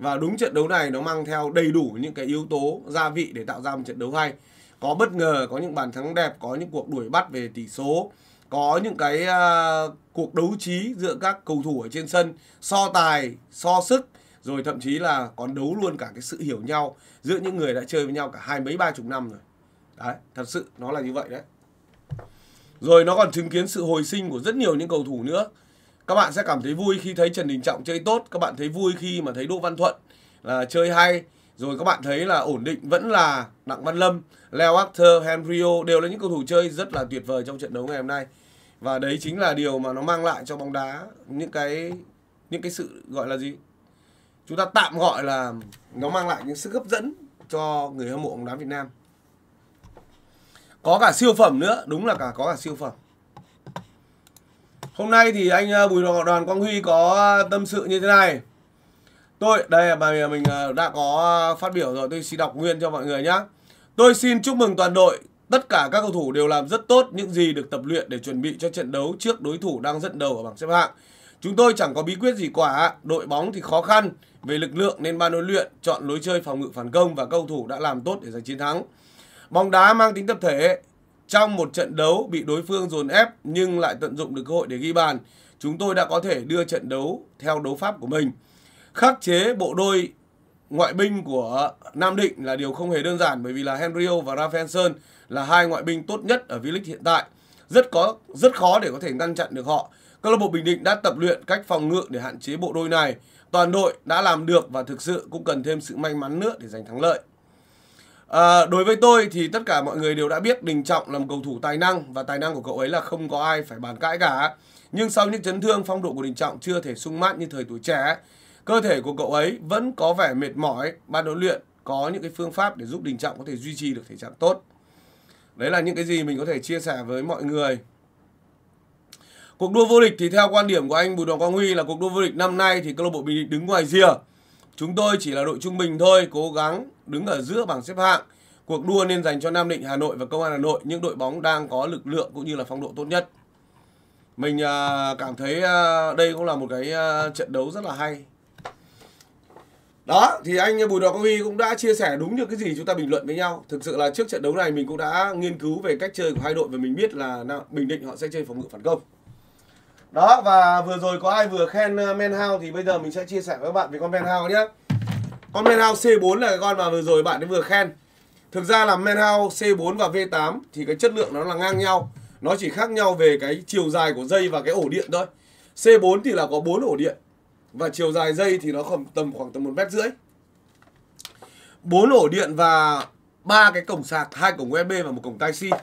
và đúng trận đấu này nó mang theo đầy đủ những cái yếu tố gia vị để tạo ra một trận đấu hay có bất ngờ có những bàn thắng đẹp có những cuộc đuổi bắt về tỷ số có những cái uh, cuộc đấu trí giữa các cầu thủ ở trên sân so tài so sức rồi thậm chí là còn đấu luôn cả cái sự hiểu nhau giữa những người đã chơi với nhau cả hai mấy ba chục năm rồi đấy thật sự nó là như vậy đấy rồi nó còn chứng kiến sự hồi sinh của rất nhiều những cầu thủ nữa các bạn sẽ cảm thấy vui khi thấy Trần Đình Trọng chơi tốt, các bạn thấy vui khi mà thấy Đỗ Văn Thuận là chơi hay, rồi các bạn thấy là ổn định vẫn là Đặng Văn Lâm, Leo Arthur, Henrio đều là những cầu thủ chơi rất là tuyệt vời trong trận đấu ngày hôm nay. Và đấy chính là điều mà nó mang lại cho bóng đá những cái những cái sự gọi là gì? Chúng ta tạm gọi là nó mang lại những sức hấp dẫn cho người hâm mộ bóng đá Việt Nam. Có cả siêu phẩm nữa, đúng là cả có cả siêu phẩm. Hôm nay thì anh ờ, Bùi Đoàn Quang Huy có ờ, tâm sự như thế này. Tôi, đây là bài mình ờ, đã có phát biểu rồi, tôi xin đọc nguyên cho mọi người nhé. Tôi xin chúc mừng toàn đội, tất cả các cầu thủ đều làm rất tốt những gì được tập luyện để chuẩn bị cho trận đấu trước đối thủ đang dẫn đầu ở bảng xếp hạng. Chúng tôi chẳng có bí quyết gì quả, đội bóng thì khó khăn, về lực lượng nên ban huấn luyện chọn lối chơi phòng ngự phản công và cầu thủ đã làm tốt để giành chiến thắng. Bóng đá mang tính tập thể, trong một trận đấu bị đối phương dồn ép nhưng lại tận dụng được cơ hội để ghi bàn, chúng tôi đã có thể đưa trận đấu theo đấu pháp của mình. Khắc chế bộ đôi ngoại binh của Nam Định là điều không hề đơn giản bởi vì là henryo và Rafaelson là hai ngoại binh tốt nhất ở V-League hiện tại. Rất có rất khó để có thể ngăn chặn được họ. Câu lạc bộ Bình Định đã tập luyện cách phòng ngự để hạn chế bộ đôi này. Toàn đội đã làm được và thực sự cũng cần thêm sự may mắn nữa để giành thắng lợi. À, đối với tôi thì tất cả mọi người đều đã biết Đình Trọng là một cầu thủ tài năng và tài năng của cậu ấy là không có ai phải bàn cãi cả. Nhưng sau những chấn thương, phong độ của Đình Trọng chưa thể sung mãn như thời tuổi trẻ. Cơ thể của cậu ấy vẫn có vẻ mệt mỏi, ban huấn luyện có những cái phương pháp để giúp Đình Trọng có thể duy trì được thể trạng tốt. Đấy là những cái gì mình có thể chia sẻ với mọi người. Cuộc đua vô địch thì theo quan điểm của anh Bùi Đoàn Quang Huy là cuộc đua vô địch năm nay thì câu lạc bộ Bình Định đứng ngoài rìa. Chúng tôi chỉ là đội trung bình thôi, cố gắng đứng ở giữa bảng xếp hạng. Cuộc đua nên dành cho Nam Định, Hà Nội và Công an Hà Nội, những đội bóng đang có lực lượng cũng như là phong độ tốt nhất. Mình à, cảm thấy à, đây cũng là một cái à, trận đấu rất là hay. Đó, thì anh Bùi Đào Quang Huy cũng đã chia sẻ đúng như cái gì chúng ta bình luận với nhau. Thực sự là trước trận đấu này mình cũng đã nghiên cứu về cách chơi của hai đội và mình biết là Bình Định họ sẽ chơi phòng ngự phản công đó và vừa rồi có ai vừa khen ờ, men hao thì bây giờ mình sẽ chia sẻ với các bạn về con men hao nhé con men hao C4 là cái con mà vừa rồi bạn ấy vừa khen thực ra là men hao C4 và V8 thì cái chất lượng nó là ngang nhau nó chỉ khác nhau về cái chiều dài của dây và cái ổ điện thôi C4 thì là có 4 ổ điện và chiều dài dây thì nó khoảng tầm khoảng tầm một mét rưỡi bốn ổ điện và ba cái cổng sạc hai cổng USB và một cổng Type C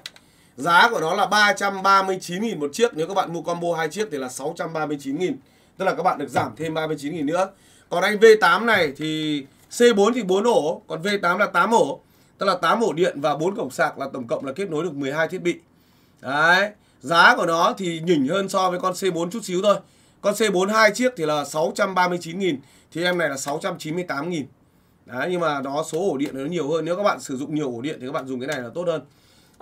Giá của nó là 339.000 một chiếc Nếu các bạn mua combo hai chiếc thì là 639.000 Tức là các bạn được giảm thêm 39.000 nữa Còn anh V8 này thì C4 thì 4 ổ Còn V8 là 8 ổ Tức là 8 ổ điện và 4 cổng sạc là tổng cộng là kết nối được 12 thiết bị Đấy Giá của nó thì nhỉnh hơn so với con C4 chút xíu thôi Con C4 hai chiếc thì là 639.000 Thì em này là 698.000 Đấy nhưng mà nó số ổ điện nó nhiều hơn Nếu các bạn sử dụng nhiều ổ điện thì các bạn dùng cái này là tốt hơn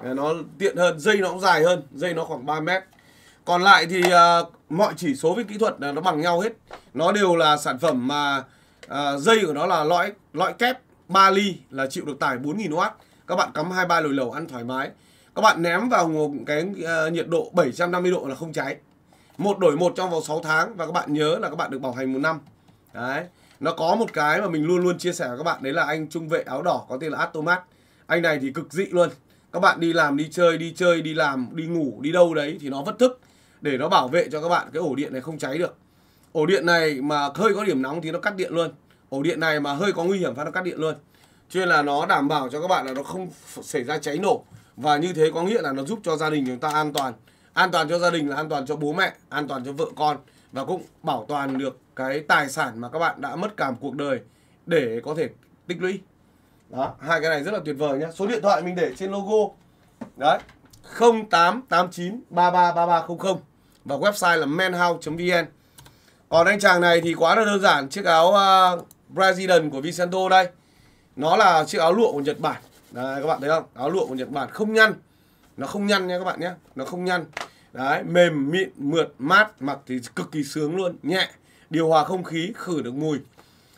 nó tiện hơn dây nó cũng dài hơn dây nó khoảng 3 mét còn lại thì uh, mọi chỉ số về kỹ thuật là nó bằng nhau hết nó đều là sản phẩm mà uh, dây của nó là lõi lõi kép 3 ly là chịu được tải 4000W các bạn cắm 23 lồi lầu ăn thoải mái các bạn ném vào cái uh, nhiệt độ 750 độ là không cháy một đổi một trong vòng 6 tháng và các bạn nhớ là các bạn được bảo hành một năm đấy nó có một cái mà mình luôn luôn chia sẻ với các bạn đấy là anh trung vệ áo đỏ có tên là Atomat anh này thì cực dị luôn các bạn đi làm đi chơi đi chơi đi làm đi ngủ đi đâu đấy thì nó vẫn thức để nó bảo vệ cho các bạn cái ổ điện này không cháy được ổ điện này mà hơi có điểm nóng thì nó cắt điện luôn ổ điện này mà hơi có nguy hiểm phát nó cắt điện luôn cho nên là nó đảm bảo cho các bạn là nó không xảy ra cháy nổ và như thế có nghĩa là nó giúp cho gia đình chúng ta an toàn an toàn cho gia đình là an toàn cho bố mẹ an toàn cho vợ con và cũng bảo toàn được cái tài sản mà các bạn đã mất cả một cuộc đời để có thể tích lũy đó hai cái này rất là tuyệt vời nhá số điện thoại mình để trên logo đấy 0889 333300 và website là menhouse.vn còn anh chàng này thì quá là đơn giản chiếc áo uh, Brazilian của Vicento đây nó là chiếc áo lụa của Nhật Bản đấy, các bạn thấy không áo lụa của Nhật Bản không nhăn nó không nhăn nha các bạn nhé nó không nhăn đấy mềm mịn mượt mát mặc thì cực kỳ sướng luôn nhẹ điều hòa không khí khử được mùi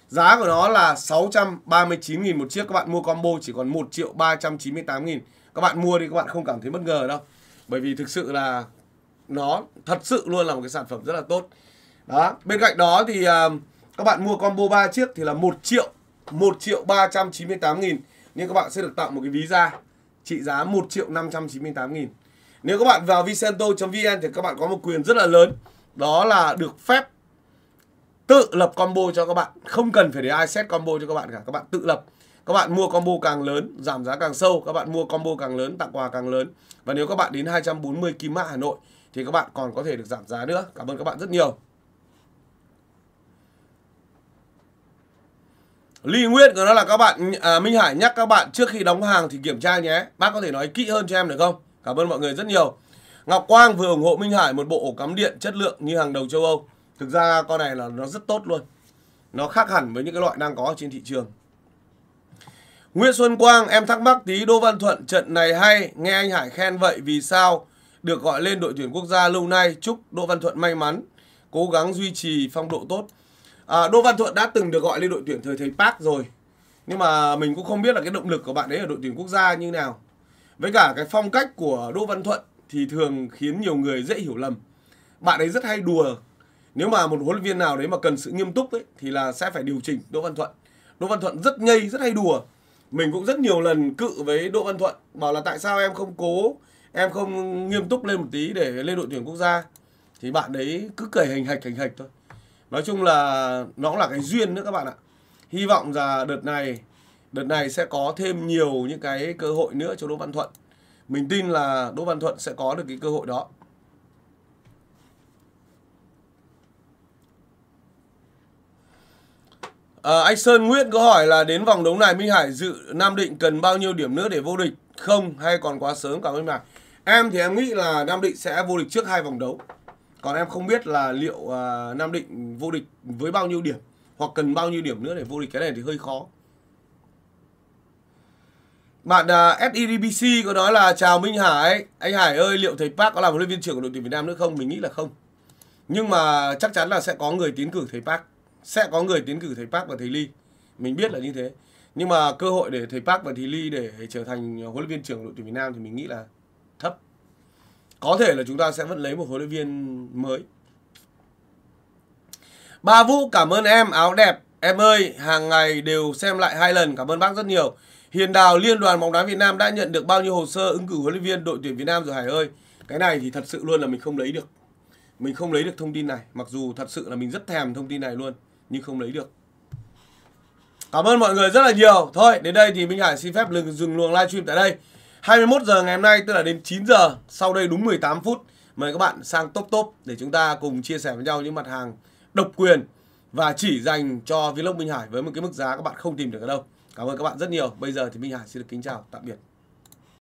Giá của nó là 639.000 một chiếc. Các bạn mua combo chỉ còn 1 triệu 398.000. Các bạn mua đi các bạn không cảm thấy bất ngờ đâu. Bởi vì thực sự là nó thật sự luôn là một cái sản phẩm rất là tốt. Đó. Bên cạnh đó thì uh, các bạn mua combo 3 chiếc thì là 1 triệu 1 triệu 398 nghìn Nhưng các bạn sẽ được tặng một cái ví da Trị giá 1 triệu 598 nghìn Nếu các bạn vào Vicento.vn thì các bạn có một quyền rất là lớn Đó là được phép tự lập combo cho các bạn không cần phải để ai set combo cho các bạn cả các bạn tự lập các bạn mua combo càng lớn giảm giá càng sâu các bạn mua combo càng lớn tặng quà càng lớn và nếu các bạn đến 240 kim mã Hà Nội thì các bạn còn có thể được giảm giá nữa cảm ơn các bạn rất nhiều Lý Nguyên của nó là các bạn à, Minh Hải nhắc các bạn trước khi đóng hàng thì kiểm tra nhé bác có thể nói kỹ hơn cho em được không cảm ơn mọi người rất nhiều Ngọc Quang vừa ủng hộ Minh Hải một bộ ổ cắm điện chất lượng như hàng đầu châu Âu Thực ra con này là nó rất tốt luôn. Nó khác hẳn với những cái loại đang có trên thị trường. Nguyễn Xuân Quang, em thắc mắc tí Đỗ Văn Thuận trận này hay, nghe anh Hải khen vậy vì sao được gọi lên đội tuyển quốc gia lâu nay. Chúc Đỗ Văn Thuận may mắn, cố gắng duy trì phong độ tốt. À, Đỗ Văn Thuận đã từng được gọi lên đội tuyển thời thầy Park rồi. Nhưng mà mình cũng không biết là cái động lực của bạn ấy ở đội tuyển quốc gia như nào. Với cả cái phong cách của Đỗ Văn Thuận thì thường khiến nhiều người dễ hiểu lầm. Bạn ấy rất hay đùa nếu mà một huấn luyện viên nào đấy mà cần sự nghiêm túc ấy, thì là sẽ phải điều chỉnh Đỗ Văn Thuận. Đỗ Văn Thuận rất nhây, rất hay đùa. Mình cũng rất nhiều lần cự với Đỗ Văn Thuận bảo là tại sao em không cố, em không nghiêm túc lên một tí để lên đội tuyển quốc gia. Thì bạn đấy cứ cười hình hạch hình hạch thôi. Nói chung là nó cũng là cái duyên nữa các bạn ạ. Hy vọng là đợt này đợt này sẽ có thêm nhiều những cái cơ hội nữa cho Đỗ Văn Thuận. Mình tin là Đỗ Văn Thuận sẽ có được cái cơ hội đó. À, anh Sơn Nguyễn có hỏi là đến vòng đấu này Minh Hải dự Nam Định cần bao nhiêu điểm nữa để vô địch không hay còn quá sớm cả ơn Minh Hải. Em thì em nghĩ là Nam Định sẽ vô địch trước hai vòng đấu. Còn em không biết là liệu uh, Nam Định vô địch với bao nhiêu điểm hoặc cần bao nhiêu điểm nữa để vô địch cái này thì hơi khó. Bạn uh, à, SEDBC có nói là chào Minh Hải. Anh Hải ơi liệu thầy Park có làm huấn luyện viên trưởng của đội tuyển Việt Nam nữa không? Mình nghĩ là không. Nhưng mà chắc chắn là sẽ có người tiến cử thầy Park sẽ có người tiến cử thầy Park và thầy Lee. Mình biết là như thế. Nhưng mà cơ hội để thầy Park và thầy Lee để trở thành huấn luyện viên trưởng đội tuyển Việt Nam thì mình nghĩ là thấp. Có thể là chúng ta sẽ vẫn lấy một huấn luyện viên mới. Ba Vũ cảm ơn em áo đẹp. Em ơi, hàng ngày đều xem lại hai lần. Cảm ơn bác rất nhiều. Hiền Đào Liên đoàn bóng đá Việt Nam đã nhận được bao nhiêu hồ sơ ứng cử huấn luyện viên đội tuyển Việt Nam rồi Hải ơi? Cái này thì thật sự luôn là mình không lấy được. Mình không lấy được thông tin này, mặc dù thật sự là mình rất thèm thông tin này luôn nhưng không lấy được Cảm ơn mọi người rất là nhiều. Thôi đến đây thì Minh Hải xin phép dừng, dừng luồng livestream tại đây. 21 giờ ngày hôm nay tức là đến 9 giờ, sau đây đúng 18 phút mời các bạn sang top top để chúng ta cùng chia sẻ với nhau những mặt hàng độc quyền và chỉ dành cho Vlog Minh Hải với một cái mức giá các bạn không tìm được ở đâu. Cảm ơn các bạn rất nhiều. Bây giờ thì Minh Hải xin được kính chào, tạm biệt.